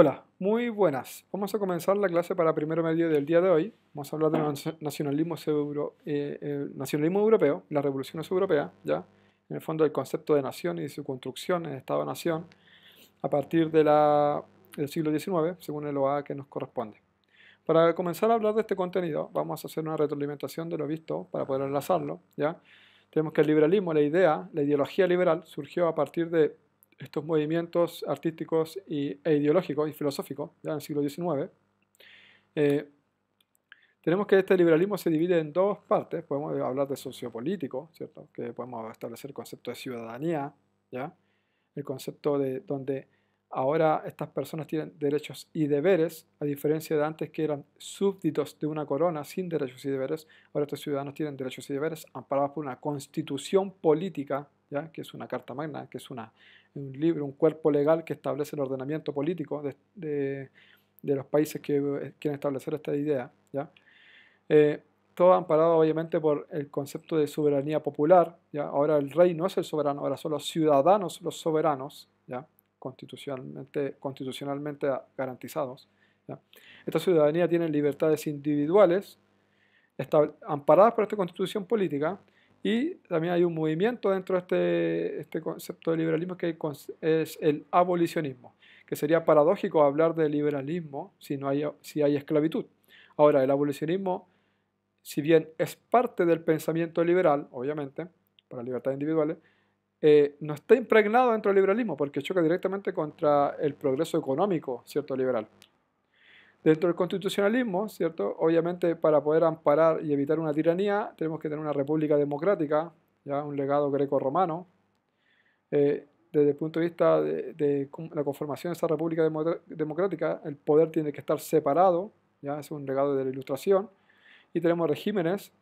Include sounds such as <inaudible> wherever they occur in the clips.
Hola, muy buenas. Vamos a comenzar la clase para primero medio del día de hoy. Vamos a hablar del nacionalismo, eh, eh, nacionalismo europeo, la revolución europea, ¿ya? En el fondo, el concepto de nación y su construcción en Estado-nación a partir de del siglo XIX, según el OA que nos corresponde. Para comenzar a hablar de este contenido, vamos a hacer una retroalimentación de lo visto para poder enlazarlo, ¿ya? Tenemos que el liberalismo, la idea, la ideología liberal, surgió a partir de estos movimientos artísticos y, e ideológicos y filosóficos del siglo XIX, eh, tenemos que este liberalismo se divide en dos partes. Podemos hablar de sociopolítico, ¿cierto? Que podemos establecer el concepto de ciudadanía, ¿ya? El concepto de donde ahora estas personas tienen derechos y deberes, a diferencia de antes que eran súbditos de una corona sin derechos y deberes, ahora estos ciudadanos tienen derechos y deberes amparados por una constitución política que es una carta magna, que es una, un libro, un cuerpo legal que establece el ordenamiento político de, los países que eh, quieren establecer esta idea. ¿ya? Eh, todo amparado obviamente por el concepto de soberanía popular. Ahora el rey no es el soberano, ahora son los ciudadanos los soberanos, ¿ya? Constitucionalmente, constitucionalmente garantizados. Esta ciudadanía tiene libertades individuales, amparadas por esta constitución política, y también hay un movimiento dentro de este, este concepto de liberalismo que es el abolicionismo, que sería paradójico hablar de liberalismo si, no hay, si hay esclavitud. Ahora, el abolicionismo, si bien es parte del pensamiento liberal, obviamente, para libertades individuales, eh, no está impregnado dentro del liberalismo porque choca directamente contra el progreso económico, ¿cierto? Liberal. Dentro del constitucionalismo, ¿cierto? Obviamente para poder amparar y evitar una tiranía tenemos que tener una república democrática, ya un legado greco-romano. Eh, desde el punto de vista de, la conformación de esa república democrática, el poder tiene que estar separado, ya es un legado de la ilustración, y tenemos regímenes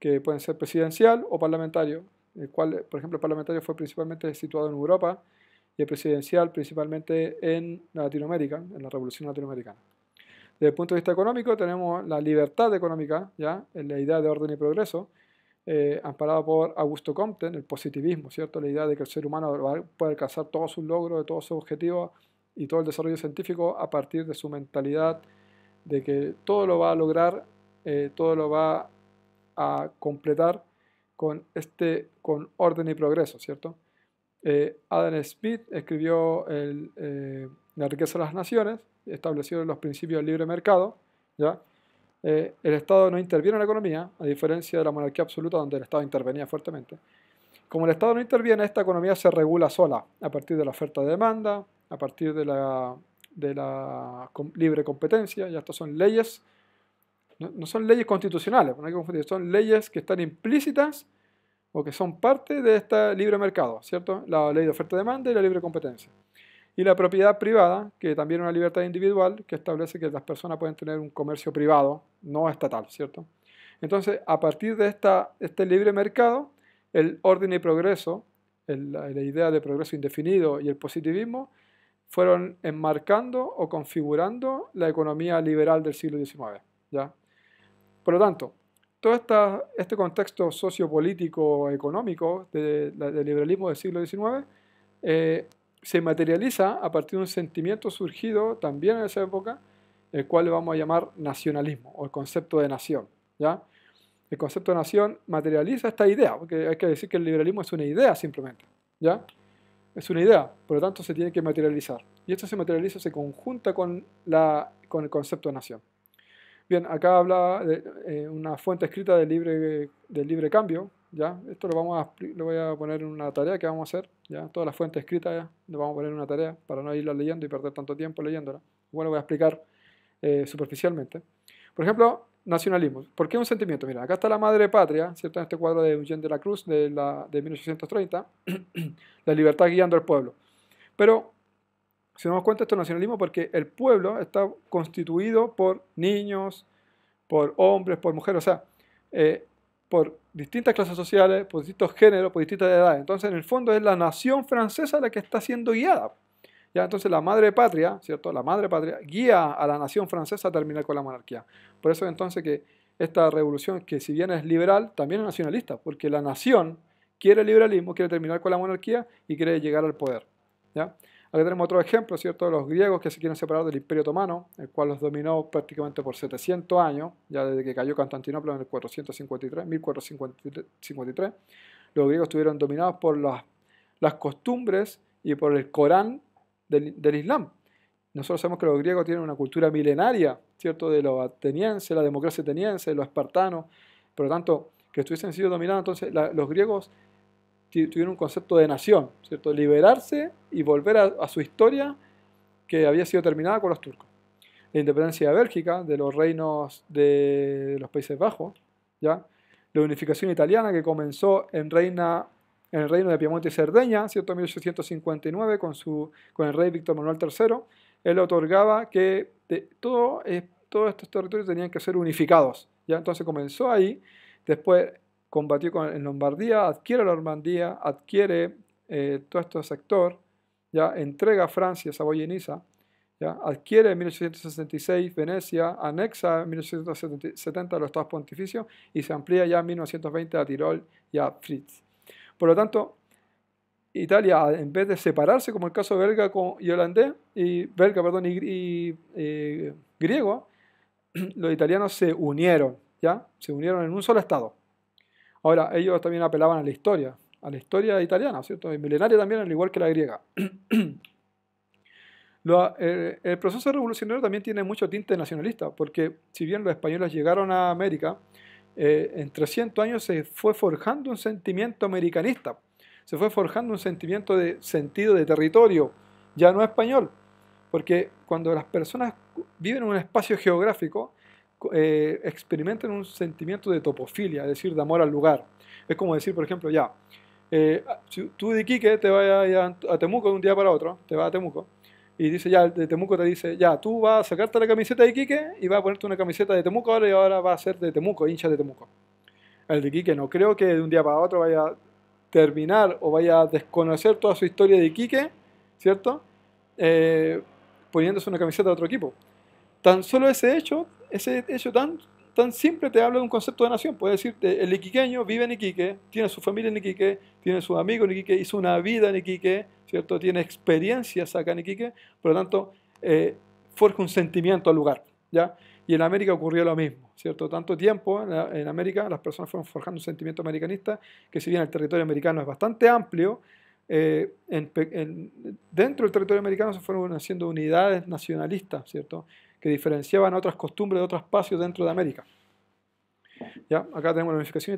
que pueden ser presidencial o parlamentario, el cual, por ejemplo, el parlamentario fue principalmente situado en Europa y el presidencial principalmente en Latinoamérica, en la Revolución Latinoamericana. Desde el punto de vista económico tenemos la libertad económica, ¿ya? la idea de orden y progreso, eh, amparada por Augusto Comte, el positivismo, ¿cierto? La idea de que el ser humano va, puede alcanzar todos sus logros, todos sus objetivos y todo el desarrollo científico a partir de su mentalidad de que todo lo va a lograr, eh, todo lo va a completar con, este, con orden y progreso, ¿cierto? Eh, Adam Smith escribió el, eh, La riqueza de las naciones, establecido en los principios del libre mercado, ¿ya? Eh, el Estado no interviene en la economía, a diferencia de la monarquía absoluta donde el Estado intervenía fuertemente. Como el Estado no interviene, esta economía se regula sola, a partir de la oferta de demanda, a partir de la, de la libre competencia, ya estas son leyes, no, son leyes constitucionales, son leyes que están implícitas o que son parte de este libre mercado, ¿cierto? La ley de oferta y demanda y la libre competencia y la propiedad privada, que también es una libertad individual, que establece que las personas pueden tener un comercio privado, no estatal, ¿cierto? Entonces, a partir de esta, este libre mercado, el orden y progreso, la idea de progreso indefinido y el positivismo, fueron enmarcando o configurando la economía liberal del siglo XIX. ¿ya? Por lo tanto, todo esta, este contexto sociopolítico-económico del liberalismo del siglo XIX se materializa a partir de un sentimiento surgido también en esa época, el cual le vamos a llamar nacionalismo o el concepto de nación. ¿ya? El concepto de nación materializa esta idea, porque hay que decir que el liberalismo es una idea simplemente. ¿ya? Es una idea, por lo tanto se tiene que materializar. Y esto se materializa, se conjunta con, la, con el concepto de nación. Bien, acá habla de eh, una fuente escrita del libre, del libre cambio, ¿ya? Esto lo, vamos a, lo voy a poner en una tarea que vamos a hacer, ¿ya? Todas las fuentes escritas ¿ya? le vamos a poner en una tarea para no irla leyendo y perder tanto tiempo leyéndola. lo voy a explicar eh, superficialmente. Por ejemplo, nacionalismo. ¿Por qué un sentimiento? Mira, acá está la madre patria, ¿cierto? En este cuadro de Eugene de la Cruz de, la, de 1830, <clears throat> la libertad guiando al pueblo. Pero, si nos damos cuenta, esto es nacionalismo porque el pueblo está constituido por niños, por hombres, por mujeres, o sea, eh, por distintas clases sociales, por distintos géneros, por distintas edades. Entonces, en el fondo es la nación francesa la que está siendo guiada. ¿ya? Entonces, la madre patria, ¿cierto? La madre patria guía a la nación francesa a terminar con la monarquía. Por eso entonces que esta revolución, que si bien es liberal, también es nacionalista, porque la nación quiere liberalismo, quiere terminar con la monarquía y quiere llegar al poder. ¿ya? Aquí tenemos otro ejemplo, ¿cierto? los griegos que se quieren separar del Imperio Otomano, el cual los dominó prácticamente por 700 años, ya desde que cayó Constantinopla en el 453, 1453. Los griegos estuvieron dominados por las, costumbres y por el Corán del, Islam. Nosotros sabemos que los griegos tienen una cultura milenaria, ¿cierto? De los atenienses, la democracia ateniense, los espartanos. Por lo tanto, que estuviesen sido dominados, entonces los griegos tuvieron un concepto de nación, ¿cierto? Liberarse y volver a, su historia que había sido terminada con los turcos. La independencia de Bélgica, de los reinos de los Países Bajos, ¿ya? La unificación italiana que comenzó en reina en el reino de Piemonte y Cerdeña, ¿cierto? 1859, con, su, con el rey Víctor Manuel III, él otorgaba que todo, todos estos territorios tenían que ser unificados. ¿ya? Entonces comenzó ahí, después combatió con, en Lombardía, adquiere Normandía, adquiere eh, todo este sector, ya entrega a Francia, Saboya y Niza, ya adquiere en 1866 Venecia, anexa en 1870 los Estados Pontificios y se amplía ya en 1920 a Tirol y a Fritz. Por lo tanto, Italia, en vez de separarse como el caso belga y holandés, y belga, perdón, eh, griego, <clears throat> los italianos se unieron, ¿ya? Se unieron en un solo estado. Ahora, ellos también apelaban a la historia, a la historia italiana, ¿cierto? Y milenaria también, al igual que la griega. <clears throat> Eh, el proceso revolucionario también tiene mucho tinte nacionalista, porque si bien los españoles llegaron a América, eh, en 300 años se fue forjando un sentimiento americanista, se fue forjando un sentimiento de sentido de territorio, ya no español, porque cuando las personas viven en un espacio geográfico, eh, experimentan un sentimiento de topofilia, es decir, de amor al lugar. Es como decir, por ejemplo, ya, eh, ah, tú de Iquique te vas a, Temuco de un día para otro, te vas a Temuco, y dice ya, de Temuco te dice, ya, tú vas a sacarte la camiseta de Iquique y vas a ponerte una camiseta de Temuco ahora y ahora vas a ser de Temuco, hincha de Temuco. El de Iquique no creo que de un día para otro vaya a terminar o vaya a desconocer toda su historia de Iquique, ¿cierto? Eh, poniéndose una camiseta de otro equipo. Tan solo ese hecho ese hecho tan, simple te habla de un concepto de nación. Puede decirte, el iquiqueño vive en Iquique, tiene su familia en Iquique, tiene sus amigos en Iquique, hizo una vida en Iquique, ¿cierto? Tiene experiencias acá en Iquique, por lo tanto, eh, forja un sentimiento al lugar, ¿ya? Y en América ocurrió lo mismo, ¿cierto? Tanto tiempo en, América las personas fueron forjando un sentimiento americanista que si bien el territorio americano es bastante amplio, eh, dentro del territorio americano se fueron haciendo unidades nacionalistas, ¿cierto? que diferenciaban otras costumbres de otros espacios dentro de América. ¿Ya? Acá tenemos la unificación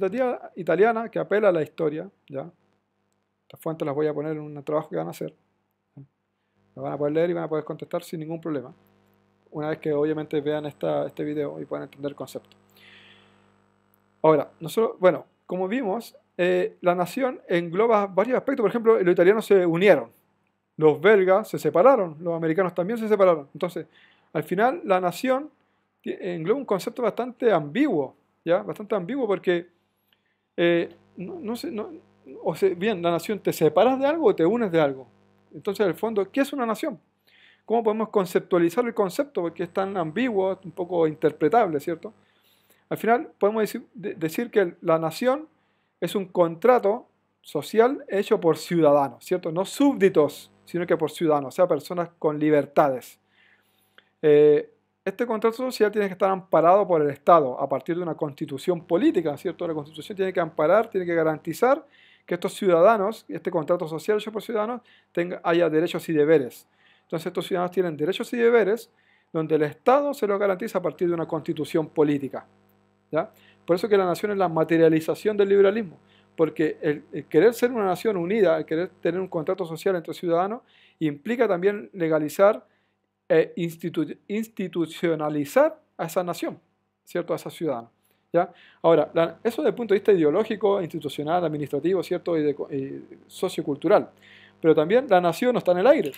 italiana que apela a la historia. ¿ya? Estas fuentes las voy a poner en un trabajo que van a hacer. Las van a poder leer y van a poder contestar sin ningún problema. Una vez que obviamente vean esta, este video y puedan entender el concepto. Ahora, nosotros, bueno, como vimos, eh, la nación engloba varios aspectos. Por ejemplo, los italianos se unieron. Los belgas se separaron. Los americanos también se separaron. Entonces, al final, la nación engloba un concepto bastante ambiguo, ¿ya? Bastante ambiguo porque, eh, no, sé, bien, la nación, ¿te separas de algo o te unes de algo? Entonces, en el fondo, ¿qué es una nación? ¿Cómo podemos conceptualizar el concepto? Porque es tan ambiguo, un poco interpretable, ¿cierto? Al final, podemos decir, decir que la nación es un contrato social hecho por ciudadanos, ¿cierto? No súbditos, sino que por ciudadanos, o sea, personas con libertades. Eh, este contrato social tiene que estar amparado por el Estado a partir de una constitución política, ¿cierto? La constitución tiene que amparar, tiene que garantizar que estos ciudadanos, este contrato social hecho por ciudadanos, tenga, haya derechos y deberes. Entonces estos ciudadanos tienen derechos y deberes donde el Estado se los garantiza a partir de una constitución política. ¿ya? Por eso que la nación es la materialización del liberalismo, porque el querer ser una nación unida, el querer tener un contrato social entre ciudadanos, implica también legalizar e institucionalizar a esa nación, ¿cierto? A esa ciudadana. ¿ya? Ahora, eso desde el punto de vista ideológico, institucional, administrativo, ¿cierto? Y, de, sociocultural. Pero también la nación no está en el aire.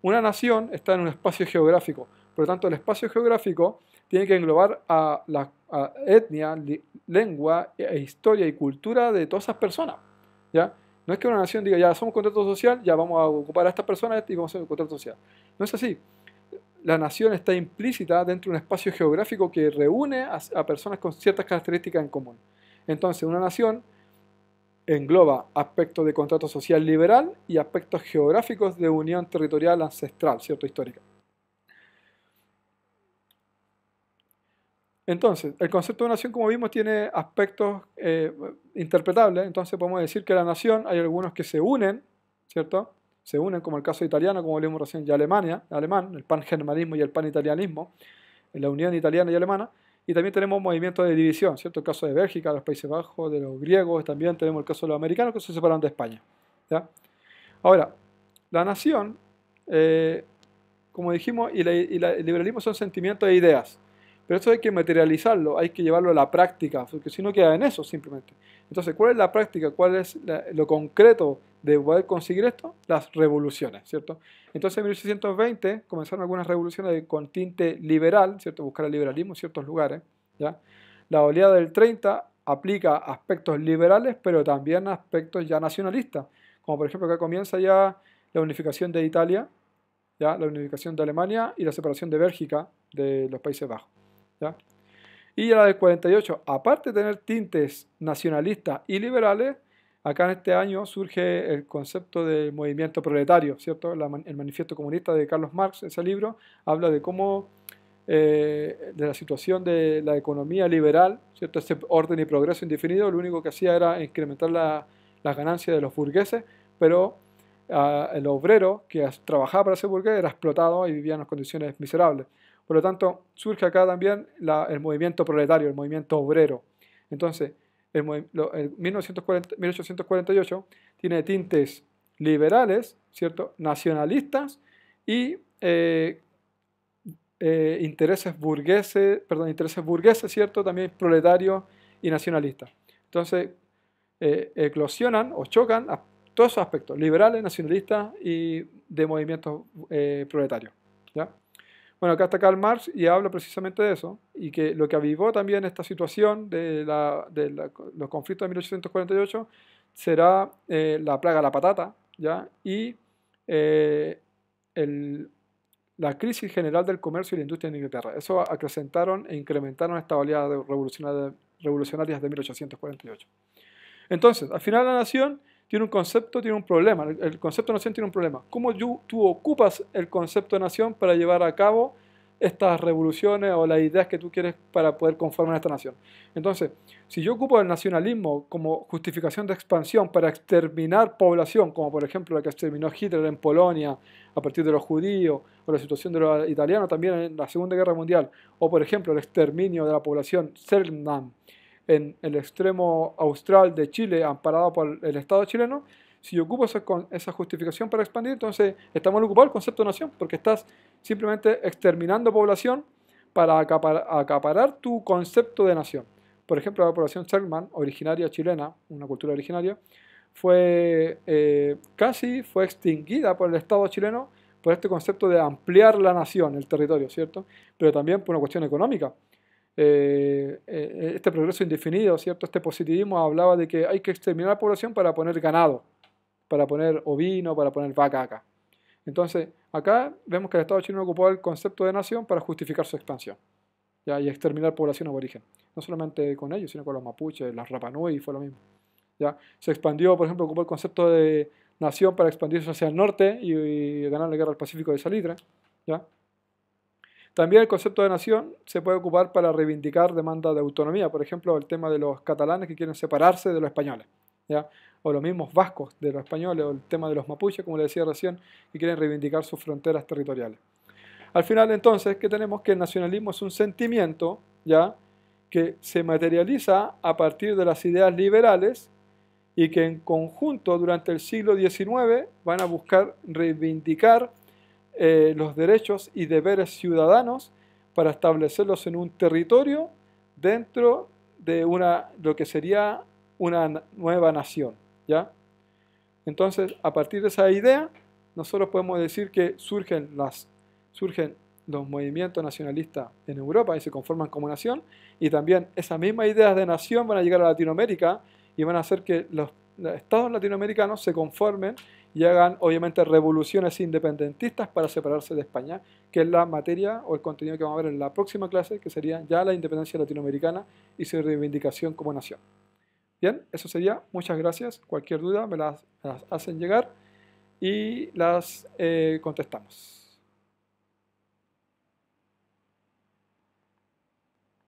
Una nación está en un espacio geográfico. Por lo tanto, el espacio geográfico tiene que englobar a la etnia, lengua, e, e historia y cultura de todas esas personas. ¿ya? No es que una nación diga, ya somos un contrato social, ya vamos a ocupar a estas personas y vamos a ser un contrato social. No es así la nación está implícita dentro de un espacio geográfico que reúne a, personas con ciertas características en común. Entonces, una nación engloba aspectos de contrato social liberal y aspectos geográficos de unión territorial ancestral, ¿cierto? Histórica. Entonces, el concepto de nación, como vimos, tiene aspectos eh, interpretables, entonces podemos decir que la nación hay algunos que se unen, ¿cierto? se unen, como el caso italiano, como vimos recién, y Alemania, alemán, el pan-germanismo y el pan-italianismo, la unión italiana y alemana, y también tenemos movimientos de división, ¿cierto? El caso de Bélgica, de los Países Bajos, de los griegos, también tenemos el caso de los americanos que se separaron de España. Ahora, la nación, eh, como dijimos, y, el liberalismo son sentimientos e ideas. Pero eso hay que materializarlo, hay que llevarlo a la práctica, porque si no queda en eso simplemente. Entonces, ¿cuál es la práctica? ¿Cuál es lo concreto de poder conseguir esto? Las revoluciones, ¿cierto? Entonces, en 1820 comenzaron algunas revoluciones con tinte liberal, ¿cierto? Buscar el liberalismo en ciertos lugares, ¿ya? La oleada del 30 aplica aspectos liberales, pero también aspectos ya nacionalistas, como por ejemplo que comienza ya la unificación de Italia, ya la unificación de Alemania y la separación de Bélgica de los Países Bajos. ¿ya? Y la del 48, aparte de tener tintes nacionalistas y liberales, acá en este año surge el concepto del movimiento proletario, ¿cierto? el manifiesto comunista de Carlos Marx, ese libro, habla de cómo, eh, de la situación de la economía liberal, ¿cierto? Ese orden y progreso indefinido, lo único que hacía era incrementar las ganancias de los burgueses, pero ah, el obrero que trabajaba para ese burgués era explotado y vivía en unas condiciones miserables. Por lo tanto, surge acá también el movimiento proletario, el movimiento obrero. Entonces, el, 1848 tiene tintes liberales, ¿cierto? nacionalistas y eh, eh, intereses burgueses, perdón, intereses burgueses, ¿cierto? También proletarios y nacionalistas. Entonces, eh, eclosionan o chocan a todos esos aspectos, liberales, nacionalistas y de movimientos proletarios. ¿ya? Bueno, acá está Karl Marx y habla precisamente de eso, y que lo que avivó también esta situación de, los conflictos de 1848 será eh, la plaga de la patata, ¿ya? Y eh, la crisis general del comercio y la industria en Inglaterra. Eso acrecentaron e incrementaron esta oleada revolucionaria, de 1848. Entonces, al final la nación tiene un concepto, tiene un problema. El concepto de nación tiene un problema. ¿Cómo tú, ocupas el concepto de nación para llevar a cabo estas revoluciones o las ideas que tú quieres para poder conformar esta nación? Entonces, si yo ocupo el nacionalismo como justificación de expansión para exterminar población, como por ejemplo la que exterminó Hitler en Polonia a partir de los judíos, o la situación de los italianos también en la Segunda Guerra Mundial, o por ejemplo el exterminio de la población Selknam, en el extremo austral de Chile, amparado por el Estado chileno, si yo ocupo esa, justificación para expandir, entonces estamos ocupando el concepto de nación, porque estás simplemente exterminando población para acaparar, tu concepto de nación. Por ejemplo, la población Selman, originaria chilena, una cultura originaria, fue eh, casi fue extinguida por el Estado chileno por este concepto de ampliar la nación, el territorio, ¿cierto? Pero también por una cuestión económica. Eh, eh, este progreso indefinido, ¿cierto? Este positivismo hablaba de que hay que exterminar la población para poner ganado, para poner ovino, para poner vaca acá. Entonces, acá vemos que el Estado chino ocupó el concepto de nación para justificar su expansión ¿ya? y exterminar población aborigen. No solamente con ellos, sino con los mapuches, las Rapanui, fue lo mismo. ¿ya? Se expandió, por ejemplo, ocupó el concepto de nación para expandirse hacia el norte y, y ganar la guerra del Pacífico de Salitre. ¿ya? También el concepto de nación se puede ocupar para reivindicar demandas de autonomía, por ejemplo, el tema de los catalanes que quieren separarse de los españoles, o los mismos vascos de los españoles, o el tema de los mapuches, como le decía recién, que quieren reivindicar sus fronteras territoriales. Al final, entonces, ¿qué tenemos? Que el nacionalismo es un sentimiento, ¿ya? que se materializa a partir de las ideas liberales y que en conjunto durante el siglo XIX van a buscar reivindicar eh, los derechos y deberes ciudadanos para establecerlos en un territorio dentro de una, lo que sería una nueva nación. ¿ya? Entonces, a partir de esa idea, nosotros podemos decir que surgen, las, surgen los movimientos nacionalistas en Europa y se conforman como nación, y también esas mismas ideas de nación van a llegar a Latinoamérica y van a hacer que los estados latinoamericanos se conformen y hagan obviamente revoluciones independentistas para separarse de España, que es la materia o el contenido que vamos a ver en la próxima clase, que sería ya la independencia latinoamericana y su reivindicación como nación. Bien, eso sería. Muchas gracias. Cualquier duda me las, hacen llegar y las eh, contestamos.